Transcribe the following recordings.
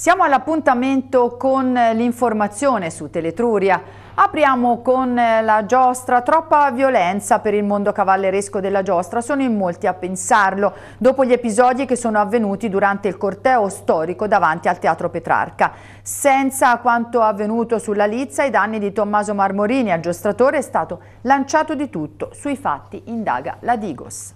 Siamo all'appuntamento con l'informazione su Teletruria. Apriamo con eh, la giostra. Troppa violenza per il mondo cavalleresco della giostra, sono in molti a pensarlo, dopo gli episodi che sono avvenuti durante il corteo storico davanti al Teatro Petrarca. Senza quanto avvenuto sulla Lizza, ai danni di Tommaso Marmorini, aggiostratore, è stato lanciato di tutto. Sui fatti indaga la Digos.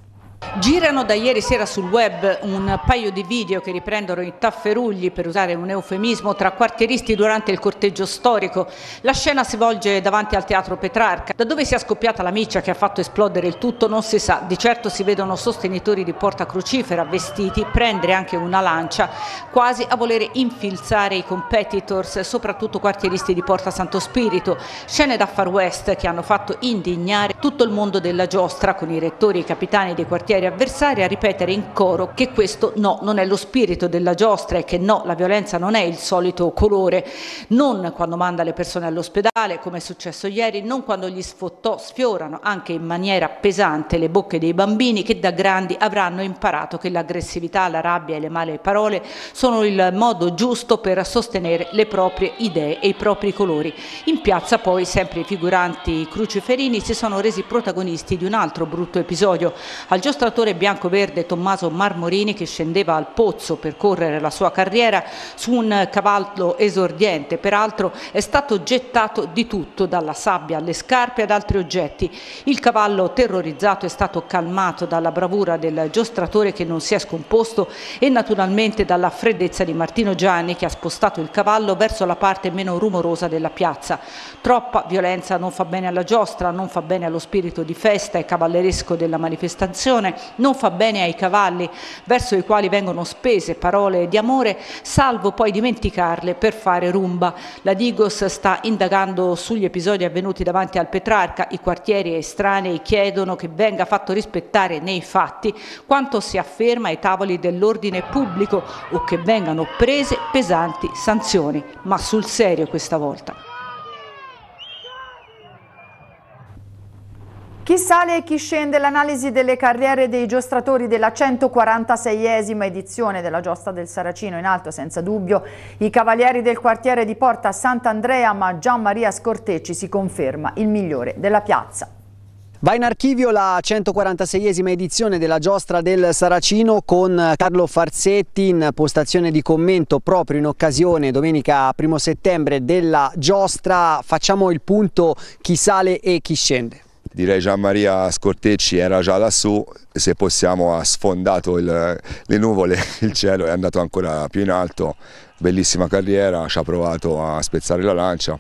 Girano da ieri sera sul web un paio di video che riprendono i tafferugli, per usare un eufemismo, tra quartieristi durante il corteggio storico. La scena si volge davanti al teatro Petrarca. Da dove sia scoppiata la miccia che ha fatto esplodere il tutto non si sa. Di certo si vedono sostenitori di Porta Crucifera vestiti prendere anche una lancia, quasi a volere infilzare i competitors, soprattutto quartieristi di Porta Santo Spirito. Scene da far west che hanno fatto indignare tutto il mondo della giostra con i rettori e i capitani dei quartieri portieri avversari a ripetere in coro che questo no, non è lo spirito della giostra e che no, la violenza non è il solito colore, non quando manda le persone all'ospedale come è successo ieri, non quando gli sfottò sfiorano anche in maniera pesante le bocche dei bambini che da grandi avranno imparato che l'aggressività, la rabbia e le male parole sono il modo giusto per sostenere le proprie idee e i propri colori. In piazza poi sempre i figuranti cruciferini si sono resi protagonisti di un altro brutto episodio. Al giusto illustratore bianco-verde Tommaso Marmorini che scendeva al pozzo per correre la sua carriera su un cavallo esordiente, peraltro è stato gettato di tutto, dalla sabbia alle scarpe ad altri oggetti. Il cavallo terrorizzato è stato calmato dalla bravura del giostratore che non si è scomposto e naturalmente dalla freddezza di Martino Gianni che ha spostato il cavallo verso la parte meno rumorosa della piazza. Troppa violenza non fa bene alla giostra, non fa bene allo spirito di festa e cavalleresco della manifestazione situazione, non fa bene ai cavalli verso i quali vengono spese parole di amore, salvo poi dimenticarle per fare rumba. La Digos sta indagando sugli episodi avvenuti davanti al Petrarca, i quartieri estranei chiedono che venga fatto rispettare nei fatti quanto si afferma ai tavoli dell'ordine pubblico o che vengano prese pesanti sanzioni, ma sul serio questa volta. Chi sale e chi scende l'analisi delle carriere dei giostratori della 146esima edizione della Giosta del Saracino in alto senza dubbio i cavalieri del quartiere di Porta Sant'Andrea ma Gian Maria Scortecci si conferma il migliore della piazza. Va in archivio la 146esima edizione della giostra del Saracino con Carlo Farsetti in postazione di commento proprio in occasione domenica 1 settembre della giostra. Facciamo il punto chi sale e chi scende direi Gian Maria Scortecci era già lassù, se possiamo ha sfondato il, le nuvole, il cielo è andato ancora più in alto, bellissima carriera, ci ha provato a spezzare la lancia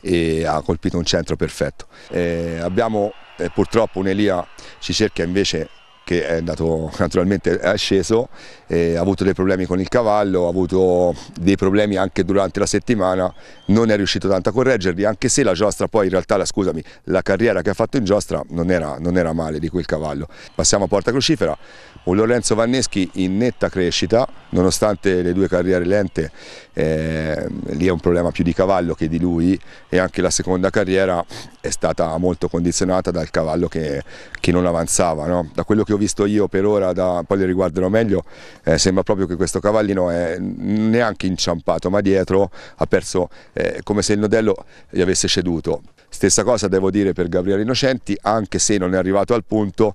e ha colpito un centro perfetto. Eh, abbiamo eh, purtroppo un Elia ci cerca invece che è andato naturalmente è sceso, ha avuto dei problemi con il cavallo, ha avuto dei problemi anche durante la settimana, non è riuscito tanto a correggerli, anche se la giostra poi in realtà, la, scusami, la carriera che ha fatto in giostra non era, non era male di quel cavallo. Passiamo a Porta Crocifera, un Lorenzo Vanneschi in netta crescita, nonostante le due carriere lente, eh, lì è un problema più di cavallo che di lui e anche la seconda carriera è stata molto condizionata dal cavallo che, che non avanzava, no? da quello che che ho visto io per ora, da, poi le riguarderò meglio, eh, sembra proprio che questo cavallino è neanche inciampato, ma dietro ha perso eh, come se il nodello gli avesse ceduto. Stessa cosa devo dire per Gabriele Innocenti, anche se non è arrivato al punto,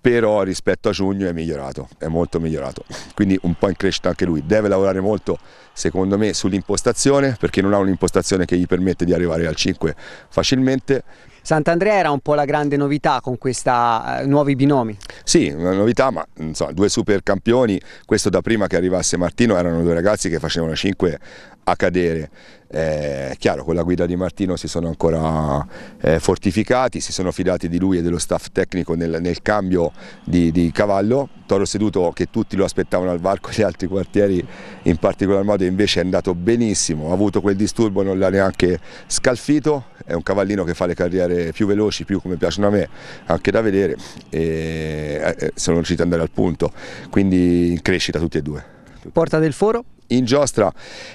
però rispetto a giugno è migliorato, è molto migliorato, quindi un po' in crescita anche lui, deve lavorare molto secondo me sull'impostazione perché non ha un'impostazione che gli permette di arrivare al 5 facilmente Sant'Andrea era un po' la grande novità con questi eh, nuovi binomi. Sì, una novità, ma insomma, due super campioni, questo da prima che arrivasse Martino erano due ragazzi che facevano 5 a cadere. eh, chiaro, con la guida di Martino si sono ancora eh, fortificati, si sono fidati di lui e dello staff tecnico nel, nel cambio di, di, cavallo. Toro seduto che tutti lo aspettavano al varco gli altri quartieri in particolar modo invece è andato benissimo, ha avuto quel disturbo, non l'ha neanche scalfito, è un cavallino che fa le carriere essere eh, più veloci, più come piacciono a me, anche da vedere e eh, sono riusciti ad andare al punto, quindi in crescita tutti e due. Porta del Foro? In giostra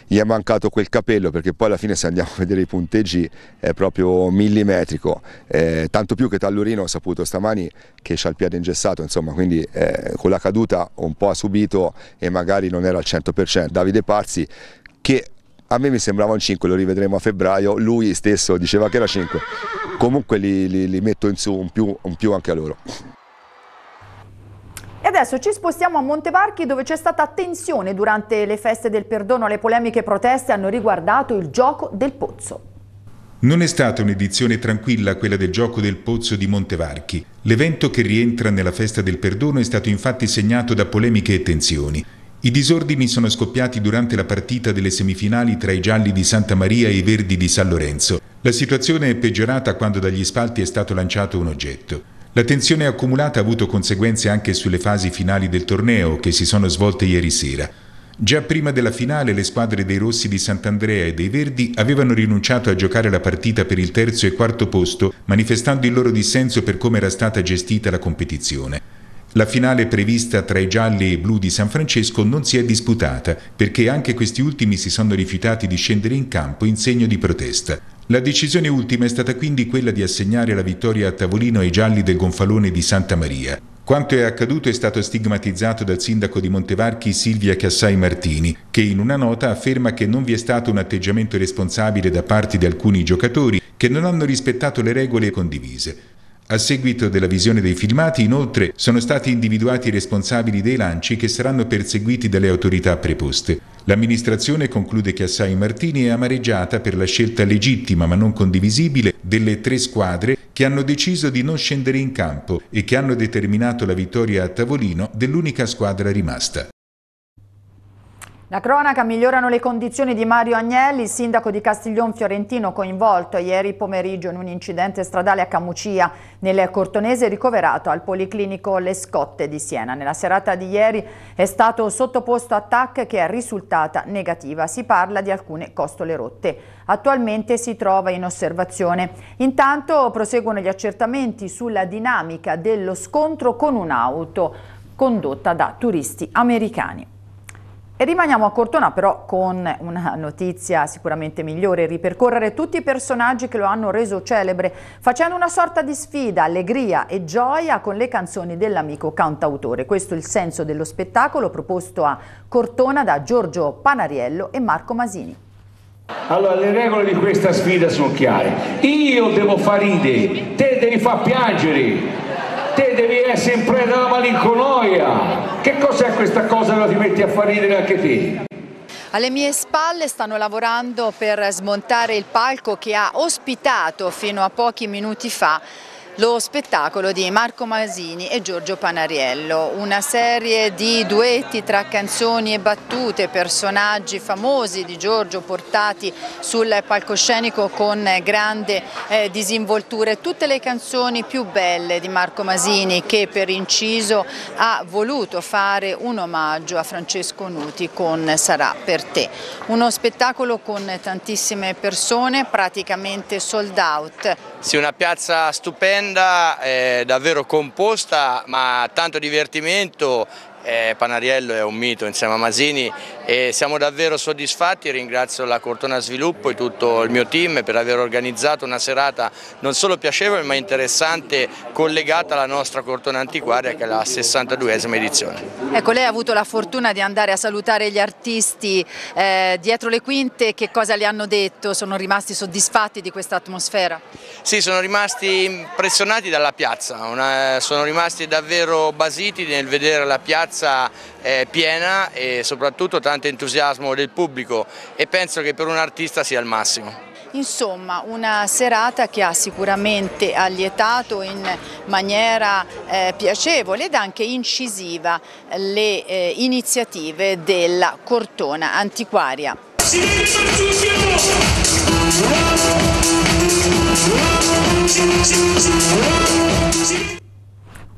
gli è mancato quel capello perché poi alla fine se andiamo a vedere i punteggi è proprio millimetrico, eh, tanto più che Tallurino ho saputo stamani che c'ha il piede ingessato, insomma, quindi eh, con la caduta un po' ha subito e magari non era al 100%. Davide Pazzi che a me mi sembrava un 5, lo rivedremo a febbraio, lui stesso diceva che era 5, comunque li, li, li metto in su un più, un più anche a loro. E adesso ci spostiamo a Montevarchi dove c'è stata tensione durante le feste del perdono. Le polemiche proteste hanno riguardato il gioco del pozzo. Non è stata un'edizione tranquilla quella del gioco del pozzo di Montevarchi. L'evento che rientra nella festa del perdono è stato infatti segnato da polemiche e tensioni. I disordini sono scoppiati durante la partita delle semifinali tra i gialli di Santa Maria e i verdi di San Lorenzo. La situazione è peggiorata quando dagli spalti è stato lanciato un oggetto. La tensione accumulata ha avuto conseguenze anche sulle fasi finali del torneo che si sono svolte ieri sera. Già prima della finale le squadre dei Rossi di Sant'Andrea e dei Verdi avevano rinunciato a giocare la partita per il terzo e quarto posto, manifestando il loro dissenso per come era stata gestita la competizione. La finale prevista tra i gialli e i blu di San Francesco non si è disputata perché anche questi ultimi si sono rifiutati di scendere in campo in segno di protesta. La decisione ultima è stata quindi quella di assegnare la vittoria a tavolino ai gialli del gonfalone di Santa Maria. Quanto è accaduto è stato stigmatizzato dal sindaco di Montevarchi Silvia Cassai Martini, che in una nota afferma che non vi è stato un atteggiamento responsabile da parte di alcuni giocatori che non hanno rispettato le regole condivise. A seguito della visione dei filmati, inoltre, sono stati individuati i responsabili dei lanci che saranno perseguiti dalle autorità preposte. L'amministrazione conclude che Assai Martini è amareggiata per la scelta legittima ma non condivisibile delle tre squadre che hanno deciso di non scendere in campo e che hanno determinato la vittoria a tavolino dell'unica squadra rimasta. La cronaca migliorano le condizioni di Mario Agnelli, sindaco di Castiglion Fiorentino coinvolto ieri pomeriggio in un incidente stradale a Camucia nel Cortonese ricoverato al Policlinico Le Scotte di Siena. Nella serata di ieri è stato sottoposto a TAC che è risultata negativa. Si parla di alcune costole rotte. Attualmente si trova in osservazione. Intanto proseguono gli accertamenti sulla dinamica dello scontro con un'auto condotta da turisti americani. E rimaniamo a Cortona però con una notizia sicuramente migliore, ripercorrere tutti i personaggi che lo hanno reso celebre facendo una sorta di sfida, allegria e gioia con le canzoni dell'amico cantautore. Questo è il senso dello spettacolo proposto a Cortona da Giorgio Panariello e Marco Masini. Allora, le regole di questa sfida sono chiare. Io devo far ridere, te devi far piangere, te devi essere in preda alla malinconia. Che cos'è questa cosa che la ti metti a far ridere anche te? Alle mie spalle stanno lavorando per smontare il palco che ha ospitato fino a pochi minuti fa lo spettacolo di Marco Masini e Giorgio Panariello, una serie di duetti tra canzoni e battute, personaggi famosi di Giorgio portati sul palcoscenico con grande eh, disinvoltura. Tutte le canzoni più belle di Marco Masini che per inciso ha voluto fare un omaggio a Francesco Nuti con Sarà per te. Uno spettacolo con tantissime persone, praticamente sold out sì, una piazza stupenda, eh, davvero composta, ma tanto divertimento eh, Panariello è un mito insieme a Masini e siamo davvero soddisfatti, ringrazio la Cortona Sviluppo e tutto il mio team per aver organizzato una serata non solo piacevole ma interessante collegata alla nostra Cortona Antiquaria che è la 62esima edizione. Ecco, lei ha avuto la fortuna di andare a salutare gli artisti eh, dietro le quinte, che cosa le hanno detto? Sono rimasti soddisfatti di questa atmosfera? Sì, sono rimasti impressionati dalla piazza, una, sono rimasti davvero basiti nel vedere la piazza piazza eh, piena e soprattutto tanto entusiasmo del pubblico e penso che per un artista sia il massimo. Insomma, una serata che ha sicuramente allietato in maniera eh, piacevole ed anche incisiva le eh, iniziative della Cortona antiquaria. Silenzio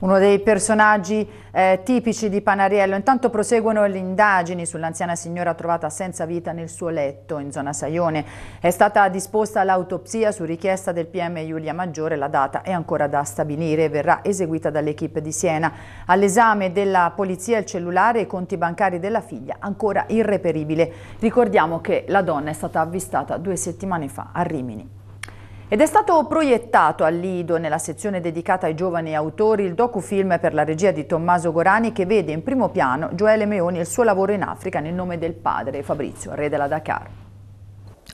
uno dei personaggi eh, tipici di Panariello. Intanto proseguono le indagini sull'anziana signora trovata senza vita nel suo letto in zona Saione. È stata disposta l'autopsia su richiesta del PM Giulia Maggiore. La data è ancora da stabilire e verrà eseguita dall'equipe di Siena. All'esame della polizia il cellulare e i conti bancari della figlia ancora irreperibile. Ricordiamo che la donna è stata avvistata due settimane fa a Rimini. Ed è stato proiettato a Lido, nella sezione dedicata ai giovani autori, il docufilm per la regia di Tommaso Gorani che vede in primo piano Gioele Meoni e il suo lavoro in Africa nel nome del padre, Fabrizio, re della Dakar.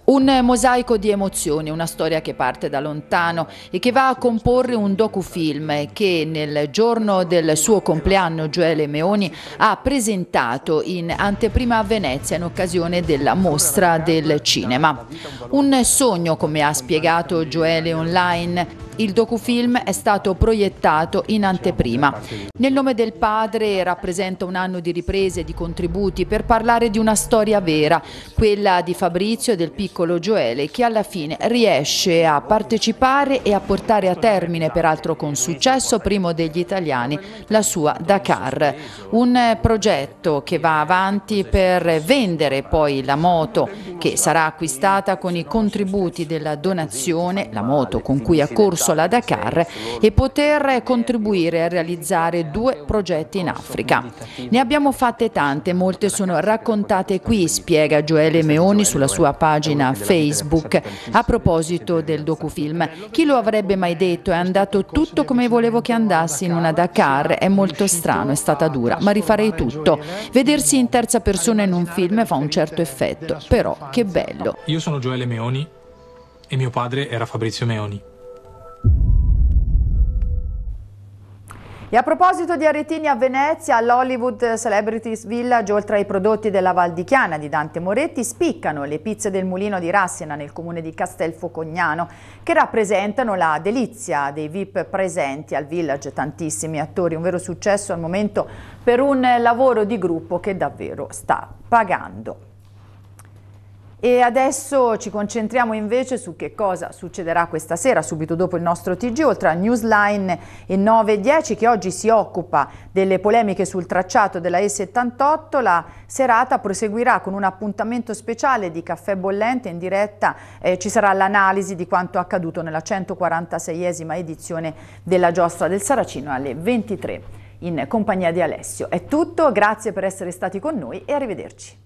Un mosaico di emozioni, una storia che parte da lontano e che va a comporre un docufilm che nel giorno del suo compleanno Gioele Meoni ha presentato in anteprima a Venezia in occasione della mostra del cinema. Un sogno, come ha spiegato Gioele online, il docufilm è stato proiettato in anteprima. Nel nome del padre rappresenta un anno di riprese e di contributi per parlare di una storia vera, quella di Fabrizio e del piccolo Gioele che alla fine riesce a partecipare e a portare a termine, peraltro con successo, primo degli italiani, la sua Dakar. Un progetto che va avanti per vendere poi la moto che sarà acquistata con i contributi della donazione, la moto con cui ha corso Bussola a Dakar e poter contribuire a realizzare due progetti in Africa. Ne abbiamo fatte tante, molte sono raccontate qui, spiega Gioele Meoni sulla sua pagina Facebook a proposito del docufilm. Chi lo avrebbe mai detto? È andato tutto come volevo che andassi in una Dakar, è molto strano, è stata dura, ma rifarei tutto. Vedersi in terza persona in un film fa un certo effetto, però che bello. Io sono Gioele Meoni e mio padre era Fabrizio Meoni. E a proposito di Aretini a Venezia, all'Hollywood Celebrities Village, oltre ai prodotti della Val di Chiana di Dante Moretti, spiccano le pizze del mulino di Rassena nel comune di Castelfocognano, che rappresentano la delizia dei VIP presenti al Village, tantissimi attori, un vero successo al momento per un lavoro di gruppo che davvero sta pagando. E adesso ci concentriamo invece su che cosa succederà questa sera, subito dopo il nostro TG, oltre a Newsline e 910 che oggi si occupa delle polemiche sul tracciato della E78, la serata proseguirà con un appuntamento speciale di Caffè Bollente in diretta, eh, ci sarà l'analisi di quanto accaduto nella 146esima edizione della giostra del Saracino alle 23 in compagnia di Alessio. È tutto, grazie per essere stati con noi e arrivederci.